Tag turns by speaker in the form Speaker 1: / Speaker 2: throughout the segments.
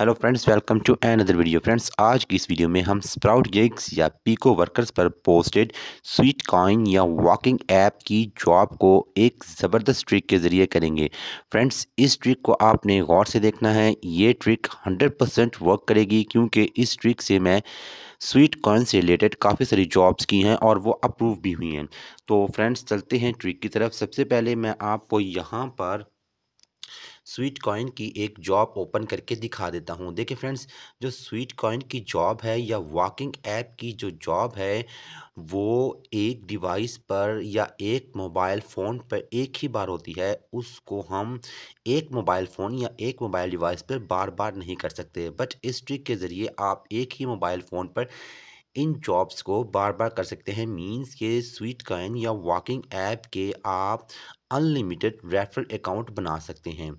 Speaker 1: hello friends welcome to another video friends आज की इस वीडियो में हम स्प्राउट गिग्स या पीको वर्कर्स पर पोस्टेड स्वीट कॉइन या वॉकिंग ऐप की जॉब को एक ज़बरदस्त ट्रिक के ज़रिए करेंगे फ्रेंड्स इस ट्रिक को आपने गौर से देखना है ये ट्रिक 100 परसेंट वर्क करेगी क्योंकि इस ट्रिक से मैं स्वीट कॉइन से रिलेटेड काफ़ी सारी जॉब्स की हैं और वो अप्रूव भी हुई हैं तो फ्रेंड्स चलते हैं ट्रिक की तरफ सबसे पहले मैं आपको यहाँ पर स्वीट कॉइन की एक जॉब ओपन करके दिखा देता हूँ देखिए फ्रेंड्स जो स्वीट कॉइन की जॉब है या वॉकिंग ऐप की जो जॉब है वो एक डिवाइस पर या एक मोबाइल फ़ोन पर एक ही बार होती है उसको हम एक मोबाइल फ़ोन या एक मोबाइल डिवाइस पर बार बार नहीं कर सकते बट इस ट्रिक के ज़रिए आप एक ही मोबाइल फ़ोन पर इन जॉब्स को बार बार कर सकते हैं मींस के स्वीट कॉइन या वॉकिंग ऐप के आप अनलिमिटेड रेफरल अकाउंट बना सकते हैं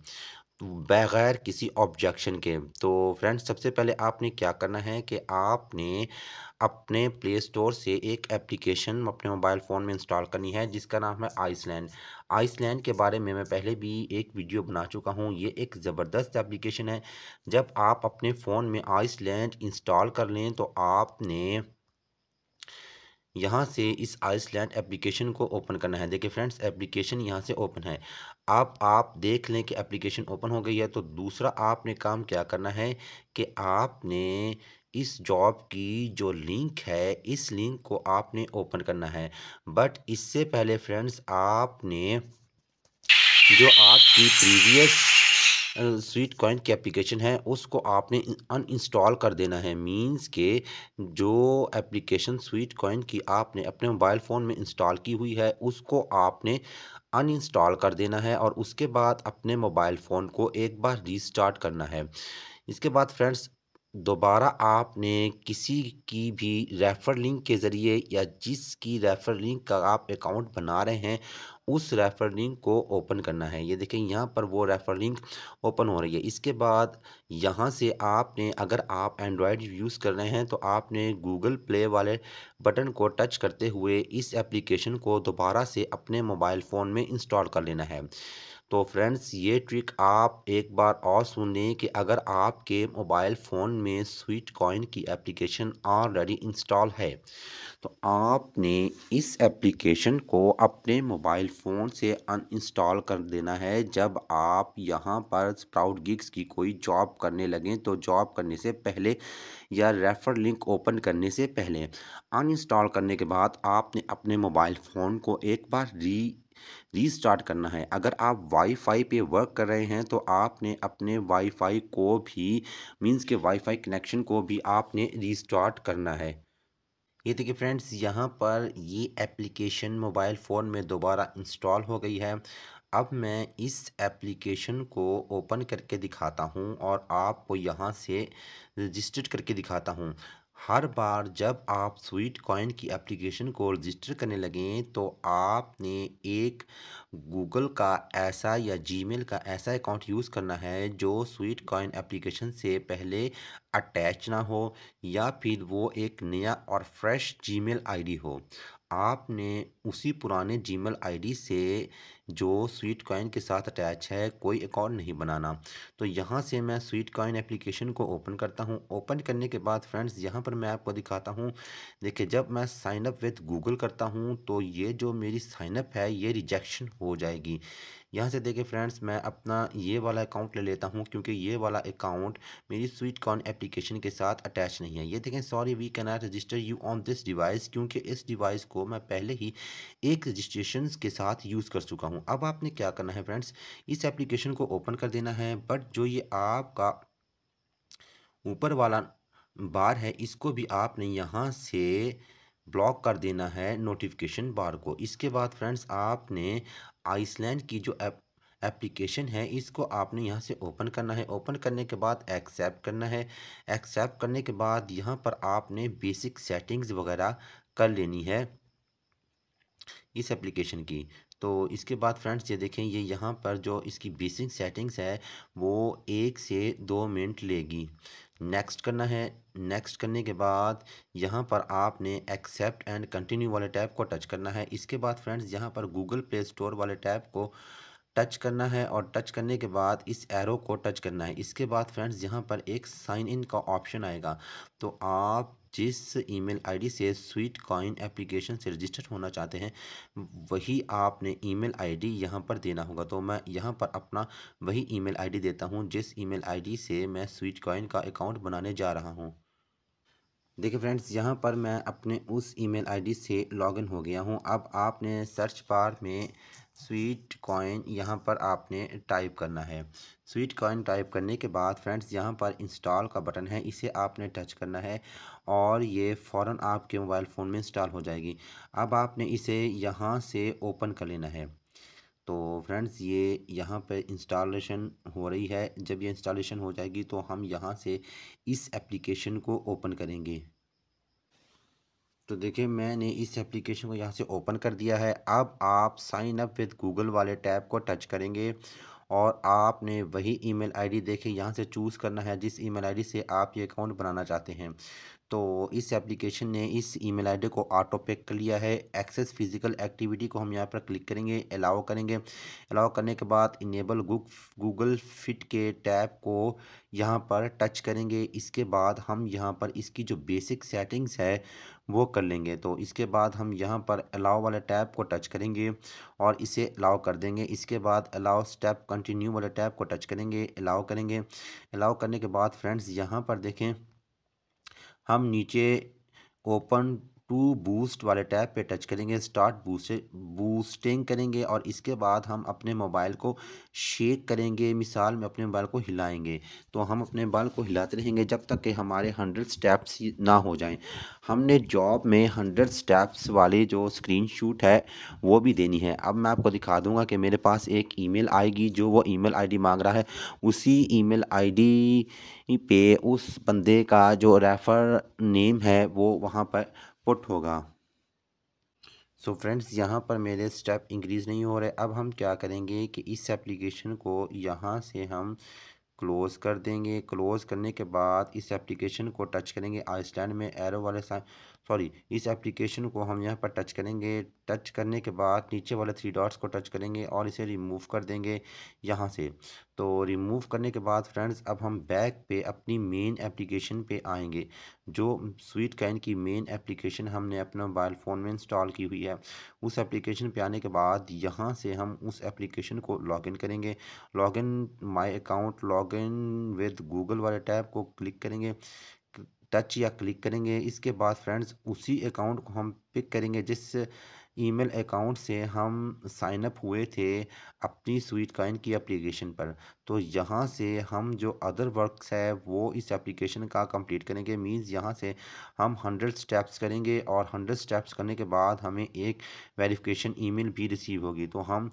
Speaker 1: बगैर किसी ऑब्जेक्शन के तो फ्रेंड्स सबसे पहले आपने क्या करना है कि आपने अपने प्ले स्टोर से एक एप्लीकेशन अपने मोबाइल फ़ोन में इंस्टॉल करनी है जिसका नाम है आइसलैंड आइसलैंड के बारे में मैं पहले भी एक वीडियो बना चुका हूँ ये एक ज़बरदस्त एप्लीकेशन है जब आप अपने फ़ोन में आइसलैंड इंस्टॉल कर लें तो आपने यहाँ से इस आइसलैंड एप्लीकेशन को ओपन करना है देखिए फ्रेंड्स एप्लीकेशन यहाँ से ओपन है आप आप देख लें कि एप्लीकेशन ओपन हो गई है तो दूसरा आपने काम क्या करना है कि आपने इस जॉब की जो लिंक है इस लिंक को आपने ओपन करना है बट इससे पहले फ्रेंड्स आपने जो आपकी प्रीवियस स्वीट कॉइन की एप्लीकेशन है उसको आपने अनइंस्टॉल कर देना है मींस के जो एप्लीकेशन स्वीट कॉइन की आपने अपने मोबाइल फ़ोन में इंस्टॉल की हुई है उसको आपने अनइंस्टॉल कर देना है और उसके बाद अपने मोबाइल फ़ोन को एक बार रीस्टार्ट करना है इसके बाद फ्रेंड्स दोबारा आपने किसी की भी रेफ़र लिंक के ज़रिए या जिसकी रेफ़र लिंक का आप अकाउंट बना रहे हैं उस रेफ़र लिंक को ओपन करना है ये देखें यहाँ पर वो रेफ़र लिंक ओपन हो रही है इसके बाद यहाँ से आपने अगर आप एंड्रॉयड यूज़ कर रहे हैं तो आपने गूगल प्ले वाले बटन को टच करते हुए इस एप्लीकेशन को दोबारा से अपने मोबाइल फ़ोन में इंस्टॉल कर लेना है तो फ्रेंड्स ये ट्रिक आप एक बार और सुन लें कि अगर आपके मोबाइल फ़ोन में स्वीट कॉइन की एप्लीकेशन ऑलरेडी इंस्टॉल है तो आपने इस एप्लीकेशन को अपने मोबाइल फ़ोन से अनइंस्टॉल कर देना है जब आप यहाँ पर स्प्राउट गिग्स की कोई जॉब करने लगें तो जॉब करने से पहले या रेफर लिंक ओपन करने से पहले अनइंस्टॉल करने के बाद आपने अपने मोबाइल फ़ोन को एक बार री रीस्टार्ट करना है अगर आप वाईफाई पे वर्क कर रहे हैं तो आपने अपने वाईफाई को भी मींस के वाईफाई कनेक्शन को भी आपने रीस्टार्ट करना है ये देखिए फ्रेंड्स यहाँ पर ये एप्लीकेशन मोबाइल फ़ोन में दोबारा इंस्टॉल हो गई है अब मैं इस एप्लीकेशन को ओपन करके दिखाता हूँ और आपको यहाँ से रजिस्टर्ड करके दिखाता हूँ हर बार जब आप स्वीट कॉइन की एप्लीकेशन को रजिस्टर करने लगें तो आपने एक गूगल का ऐसा या जीमेल का ऐसा अकाउंट यूज़ करना है जो स्वीट कॉइन एप्लीकेशन से पहले अटैच ना हो या फिर वो एक नया और फ्रेश जीमेल आईडी हो आपने उसी पुराने जीमेल आईडी से जो स्वीट कॉइन के साथ अटैच है कोई अकाउंट नहीं बनाना तो यहाँ से मैं स्वीट कॉइन एप्लीकेशन को ओपन करता हूँ ओपन करने के बाद फ्रेंड्स यहाँ पर मैं आपको दिखाता हूँ देखिए जब मैं साइनअप विद विथ गूगल करता हूँ तो ये जो मेरी साइनअप है ये रिजेक्शन हो जाएगी यहाँ से देखें फ्रेंड्स मैं अपना ये वाला अकाउंट ले लेता हूँ क्योंकि ये वाला अकाउंट मेरी स्वीट कॉन एप्लीकेशन के साथ अटैच नहीं है ये देखें sorry we can register you on this device क्योंकि इस डिवाइस को मैं पहले ही एक रजिस्ट्रेशन के साथ यूज़ कर चुका हूँ अब आपने क्या करना है फ्रेंड्स इस एप्लीकेशन को ओपन कर देना है बट जो ये आपका ऊपर वाला बार है इसको भी आपने यहाँ से ब्लॉक कर देना है नोटिफिकेशन बार को इसके बाद फ्रेंड्स आपने आइसलैंड की जो ऐप एप्लीकेशन है इसको आपने यहाँ से ओपन करना है ओपन करने के बाद एक्सेप्ट करना है एक्सेप्ट करने के बाद यहाँ पर आपने बेसिक सेटिंग्स वगैरह कर लेनी है इस एप्लीकेशन की तो इसके बाद फ्रेंड्स ये देखें ये यहाँ पर जो इसकी बेसिक सेटिंग्स है वो एक से दो मिनट लेगी नेक्स्ट करना है नेक्स्ट करने के बाद यहाँ पर आपने एक्सेप्ट एंड कंटिन्यू वाले टैब को टच करना है इसके बाद फ्रेंड्स यहाँ पर गूगल प्ले स्टोर वाले टैब को टच करना है और टच करने के बाद इस एरो को टच करना है इसके बाद फ्रेंड्स यहाँ पर एक साइन इन का ऑप्शन आएगा तो आप जिस ईमेल आईडी से स्वीट कॉइन एप्लीकेशन से रजिस्टर होना चाहते हैं वही आपने ईमेल आईडी यहाँ पर देना होगा तो मैं यहाँ पर अपना वही ईमेल आईडी देता हूँ जिस ईमेल आईडी से मैं स्वीट कॉइन का अकाउंट बनाने जा रहा हूँ देखिए फ्रेंड्स यहाँ पर मैं अपने उस ईमेल आईडी से लॉगिन हो गया हूँ अब आपने सर्च बार में स्वीट कॉइन यहाँ पर आपने टाइप करना है स्वीट कॉइन टाइप करने के बाद फ्रेंड्स यहाँ पर इंस्टॉल का बटन है इसे आपने टच करना है और ये फ़ौर आपके मोबाइल फ़ोन में इंस्टॉल हो जाएगी अब आपने इसे यहाँ से ओपन कर लेना है तो फ्रेंड्स ये यहाँ पर इंस्टॉलेशन हो रही है जब ये इंस्टॉलेशन हो जाएगी तो हम यहाँ से इस एप्लीकेशन को ओपन करेंगे तो देखिए मैंने इस एप्लीकेशन को यहाँ से ओपन कर दिया है अब आप साइन अप विद गूगल वाले टैब को टच करेंगे और आपने वही ईमेल आईडी देखे यहाँ से चूज़ करना है जिस ईमेल आईडी से आप ये अकाउंट बनाना चाहते हैं तो इस एप्लीकेशन ने इस ईमेल आईडी को ऑटो पे कर लिया है एक्सेस फिजिकल एक्टिविटी को हम यहाँ पर क्लिक करेंगे अलाउ करेंगे अलाउ करने के बाद इनेबल गूगल फिट के टैब को यहाँ पर टच करेंगे इसके बाद हम यहाँ पर इसकी जो बेसिक सेटिंग्स है वो कर लेंगे तो इसके बाद हम यहाँ पर अलाउ वाले टैब को टच करेंगे और इसे अलाउ कर देंगे इसके बाद अलाउ स्टेप कंटिन्यू वाले टैब को टच करेंगे अलाउ करेंगे अलाउ करने के बाद फ्रेंड्स यहाँ पर देखें हम नीचे ओपन टू बूस्ट वाले टैब पे टच करेंगे स्टार्ट बूस्ट बूस्टिंग करेंगे और इसके बाद हम अपने मोबाइल को शेक करेंगे मिसाल में अपने मोबाइल को हिलाएंगे तो हम अपने मोबाइल को हिलाते रहेंगे जब तक कि हमारे हंड्रेड स्टेप्स ना हो जाएं हमने जॉब में हंड्रेड स्टेप्स वाले जो स्क्रीन शूट है वो भी देनी है अब मैं आपको दिखा दूँगा कि मेरे पास एक ई आएगी जो वो ई मेल मांग रहा है उसी ई मेल पे उस बंदे का जो रेफ़र नेम है वो वहाँ पर पुट होगा सो so फ्रेंड्स यहाँ पर मेरे स्टेप इंक्रीज़ नहीं हो रहे अब हम क्या करेंगे कि इस एप्लीकेशन को यहाँ से हम क्लोज़ कर देंगे क्लोज़ करने के बाद इस एप्लीकेशन को टच करेंगे आइसलैंड में एरो वाले साइन सॉरी इस एप्लीकेशन को हम यहाँ पर टच करेंगे टच करने के बाद नीचे वाले थ्री डॉट्स को टच करेंगे और इसे रिमूव कर देंगे यहाँ से तो रिमूव करने के बाद फ्रेंड्स अब हम बैक पे अपनी मेन एप्लीकेशन पे आएंगे जो स्वीट कैन की मेन एप्लीकेशन हमने अपने मोबाइल फ़ोन में इंस्टॉल की हुई है उस एप्लीकेशन पे आने के बाद यहाँ से हम उस एप्लीकेशन को लॉगिन करेंगे login my account login with Google वाले टैब को क्लिक करेंगे टच या क्लिक करेंगे इसके बाद फ्रेंड्स उसी अकाउंट को हम पिक करेंगे जिस ईमेल अकाउंट से हम साइन अप हुए थे अपनी स्वीट काइन की एप्लीकेशन पर तो यहाँ से हम जो अदर वर्क्स है वो इस एप्लीकेशन का कंप्लीट करेंगे मींस यहाँ से हम हंड्रेड स्टेप्स करेंगे और हंड्रेड स्टेप्स करने के बाद हमें एक वेरिफिकेशन ईमेल भी रिसीव होगी तो हम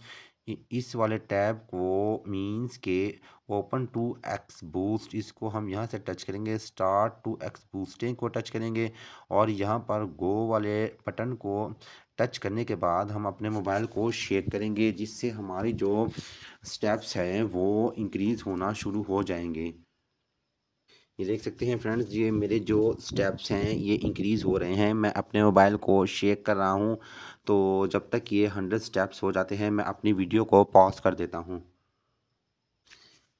Speaker 1: इस वाले टैब को मींस के ओपन टू एक्स बूस्ट इसको हम यहाँ से टच करेंगे स्टार्ट टू एक्स बूस्टिंग को टच करेंगे और यहाँ पर गो वाले बटन को टच करने के बाद हम अपने मोबाइल को शेक करेंगे जिससे हमारी जो स्टेप्स हैं वो इंक्रीज़ होना शुरू हो जाएंगे ये देख सकते हैं फ्रेंड्स ये मेरे जो स्टेप्स हैं ये इंक्रीज़ हो रहे हैं मैं अपने मोबाइल को शेक कर रहा हूँ तो जब तक ये हंड्रेड स्टेप्स हो जाते हैं मैं अपनी वीडियो को पॉज कर देता हूँ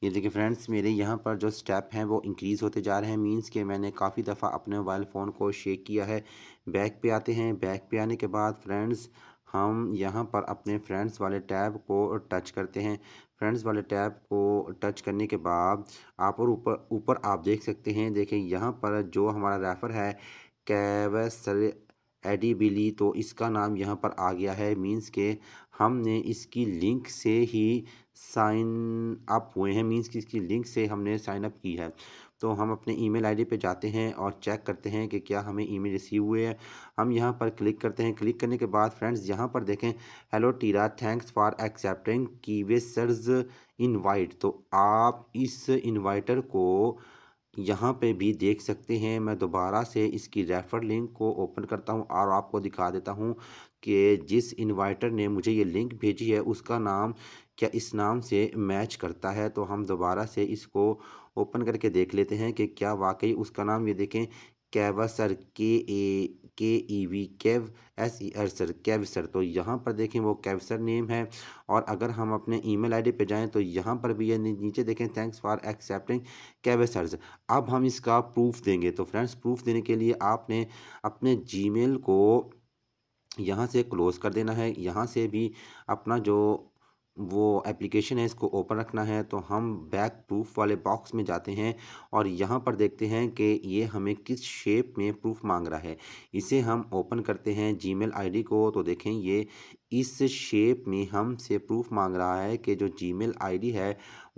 Speaker 1: ये देखिए फ्रेंड्स मेरे यहाँ पर जो स्टेप हैं वो इंक्रीज़ होते जा रहे हैं मींस के मैंने काफ़ी दफ़ा अपने मोबाइल फ़ोन को शेक किया है बैक पे आते हैं बैक पे आने के बाद फ्रेंड्स हम यहाँ पर अपने फ्रेंड्स वाले टैब को टच करते हैं फ्रेंड्स वाले टैब को टच करने के बाद आप और ऊपर ऊपर आप देख सकते हैं देखें यहाँ पर जो हमारा रेफ़र है कैवसल एडी बिली तो इसका नाम यहाँ पर आ गया है मींस के हमने इसकी लिंक से ही साइन अप हुए हैं मींस कि इसकी लिंक से हमने साइन अप की है तो हम अपने ईमेल आईडी पे जाते हैं और चेक करते हैं कि क्या हमें ईमेल रिसीव हुए हैं हम यहाँ पर क्लिक करते हैं क्लिक करने के बाद फ्रेंड्स यहाँ पर देखें hello Tira thanks for accepting way surge invite तो आप इस इन्वाइटर को यहाँ पे भी देख सकते हैं मैं दोबारा से इसकी रेफ़र लिंक को ओपन करता हूँ और आपको दिखा देता हूँ कि जिस इन्वाइटर ने मुझे ये लिंक भेजी है उसका नाम क्या इस नाम से मैच करता है तो हम दोबारा से इसको ओपन करके देख लेते हैं कि क्या वाकई उसका नाम ये देखें cava sir K A K E V Kave S E R sir Kave sir तो यहाँ पर देखें वो कैव सर नेम है और अगर हम अपने ईमेल आईडी पे जाएं तो यहाँ पर भी ये नीचे देखें thanks for accepting Kave sirs अब हम इसका प्रूफ देंगे तो फ्रेंड्स प्रूफ देने के लिए आपने अपने जीमेल को यहाँ से क्लोज़ कर देना है यहाँ से भी अपना जो वो एप्लीकेशन है इसको ओपन रखना है तो हम बैक प्रूफ वाले बॉक्स में जाते हैं और यहाँ पर देखते हैं कि ये हमें किस शेप में प्रूफ मांग रहा है इसे हम ओपन करते हैं जीमेल आईडी को तो देखें ये इस शेप में हमसे प्रूफ मांग रहा है कि जो जीमेल आईडी है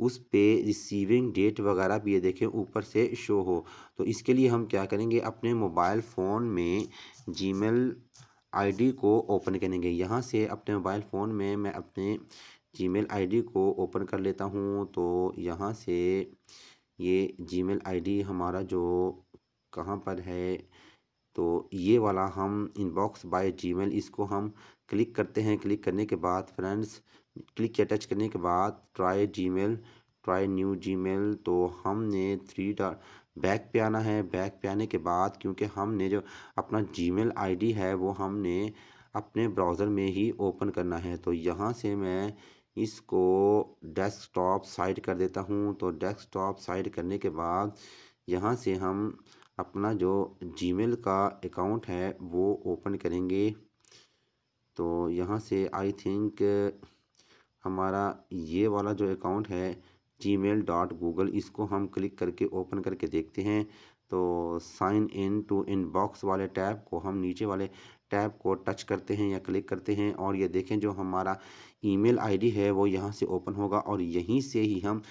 Speaker 1: उस पे रिसीविंग डेट वगैरह भी ये देखें ऊपर से शो हो तो इसके लिए हम क्या करेंगे अपने मोबाइल फ़ोन में जी आईडी को ओपन करेंगे यहाँ से अपने मोबाइल फ़ोन में मैं अपने जीमेल आईडी को ओपन कर लेता हूँ तो यहाँ से ये जीमेल आईडी हमारा जो कहाँ पर है तो ये वाला हम इनबॉक्स बाय जीमेल इसको हम क्लिक करते हैं क्लिक करने के बाद फ्रेंड्स क्लिक या टच करने के बाद try Gmail try new Gmail तो हमने थ्री डा बैक पे आना है बैक पे आने के बाद क्योंकि हमने जो अपना जीमेल आईडी है वो हमने अपने ब्राउज़र में ही ओपन करना है तो यहाँ से मैं इसको डेस्कटॉप साइड कर देता हूँ तो डेस्कटॉप साइड करने के बाद यहाँ से हम अपना जो जीमेल का अकाउंट है वो ओपन करेंगे तो यहाँ से आई थिंक हमारा ये वाला जो अकाउंट है जी मेल डॉट गूगल इसको हम क्लिक करके ओपन करके देखते हैं तो sign in to inbox वाले टैब को हम नीचे वाले टैब को टच करते हैं या क्लिक करते हैं और ये देखें जो हमारा ईमेल आईडी है वो यहाँ से ओपन होगा और यहीं से ही हम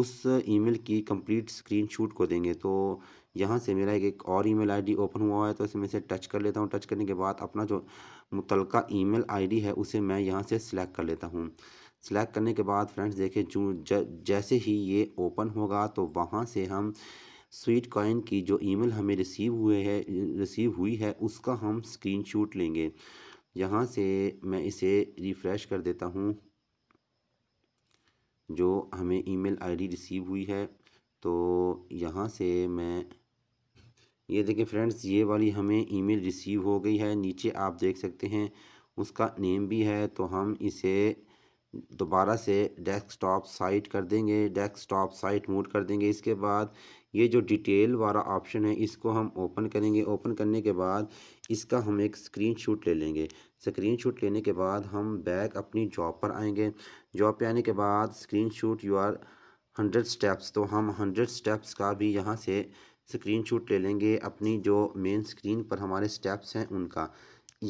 Speaker 1: उस ईमेल की कंप्लीट स्क्रीनशॉट को देंगे तो यहाँ से मेरा एक, और ईमेल आईडी ओपन हुआ है तो इसमें से टच कर लेता हूँ टच करने के बाद अपना जो मुतलका ईमेल आईडी है उसे मैं यहाँ से सिलेक्ट कर लेता हूँ सिलेक्ट करने के बाद फ्रेंड्स देखें जो जैसे ही ये ओपन होगा तो वहाँ से हम स्वीट कॉइन की जो ईमेल हमें रिसीव हुए है रिसीव हुई है उसका हम स्क्रीनशॉट लेंगे यहाँ से मैं इसे रिफ़्रेश कर देता हूँ जो हमें ईमेल आईडी रिसीव हुई है तो यहाँ से मैं ये देखें फ्रेंड्स ये वाली हमें ईमेल रिसीव हो गई है नीचे आप देख सकते हैं उसका नेम भी है तो हम इसे दोबारा से डेस्कटॉप साइट कर देंगे डेस्कटॉप साइट मूड कर देंगे इसके बाद ये जो डिटेल वाला ऑप्शन है इसको हम ओपन करेंगे ओपन करने के बाद इसका हम एक स्क्रीनशॉट ले लेंगे स्क्रीनशॉट लेने के बाद हम बैक अपनी जॉब पर आएंगे जॉब पे आने के बाद screenshot you are hundred steps तो हम हंड्रेड स्टेप्स का भी यहाँ से स्क्रीनशॉट ले लेंगे अपनी जो मेन स्क्रीन पर हमारे स्टेप्स हैं उनका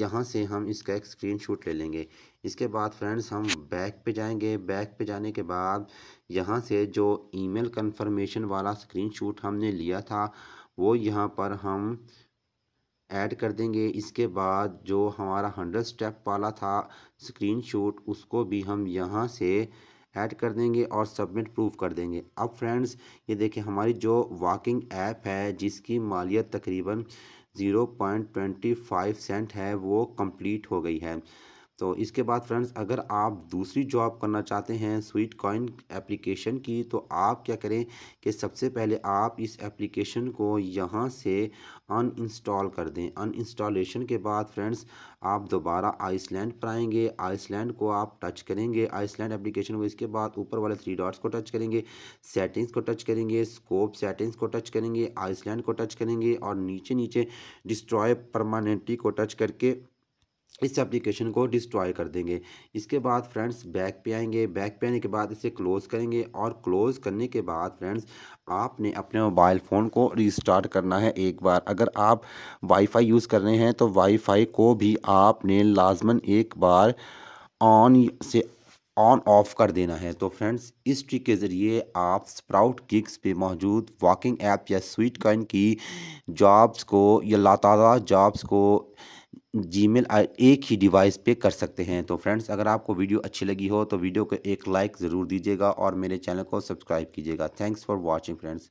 Speaker 1: यहाँ से हम इसका एक स्क्रीन शूट ले लेंगे इसके बाद फ्रेंड्स हम बैक पे जाएंगे बैक पे जाने के बाद यहाँ से जो ईमेल कंफर्मेशन वाला स्क्रीन शूट हमने लिया था वो यहाँ पर हम ऐड कर देंगे इसके बाद जो हमारा हंड्रेड स्टेप वाला था स्क्रीन शूट उसको भी हम यहाँ से ऐड कर देंगे और सबमिट प्रूफ कर देंगे अब फ्रेंड्स ये देखें हमारी जो वॉकिंग ऐप है जिसकी मालियत तकरीबन zero point twenty five cent है वो कंप्लीट हो गई है तो इसके बाद फ्रेंड्स अगर आप दूसरी जॉब करना चाहते हैं स्वीट कॉइन एप्लीकेशन की तो आप क्या करें कि सबसे पहले आप इस एप्लीकेशन को यहाँ से अनइंस्टॉल कर दें अनइंस्टॉलेशन के बाद फ्रेंड्स आप दोबारा आइसलैंड पर आएंगे आइसलैंड को आप टच करेंगे आइसलैंड एप्लीकेशन को इसके बाद ऊपर वाले थ्री डॉट्स को टच करेंगे सेटिंग्स को टच करेंगे स्कोप सेटिंग्स को टच करेंगे आइसलैंड को टच करेंगे और नीचे नीचे डिस्ट्रॉय परमानेंटली को टच करके इस एप्लीकेशन को डिस्ट्रॉय कर देंगे इसके बाद फ्रेंड्स बैक पे आएंगे बैक पे आने के बाद इसे क्लोज़ करेंगे और क्लोज़ करने के बाद फ्रेंड्स आपने अपने मोबाइल फ़ोन को रीस्टार्ट करना है एक बार अगर आप वाईफाई यूज़ कर रहे हैं तो वाईफाई को भी आपने लाजमन एक बार ऑन से ऑन ऑफ कर देना है तो फ्रेंड्स इस ट्रिक के ज़रिए आप स्प्राउट किक्स पे मौजूद वॉकिंग ऐप या स्वीट कॉइन की जॉब्स को या लाता जॉब्स को जीमेल एक ही डिवाइस पे कर सकते हैं तो फ्रेंड्स अगर आपको वीडियो अच्छी लगी हो तो वीडियो को एक लाइक ज़रूर दीजिएगा और मेरे चैनल को सब्सक्राइब कीजिएगा थैंक्स फॉर वॉचिंग फ्रेंड्स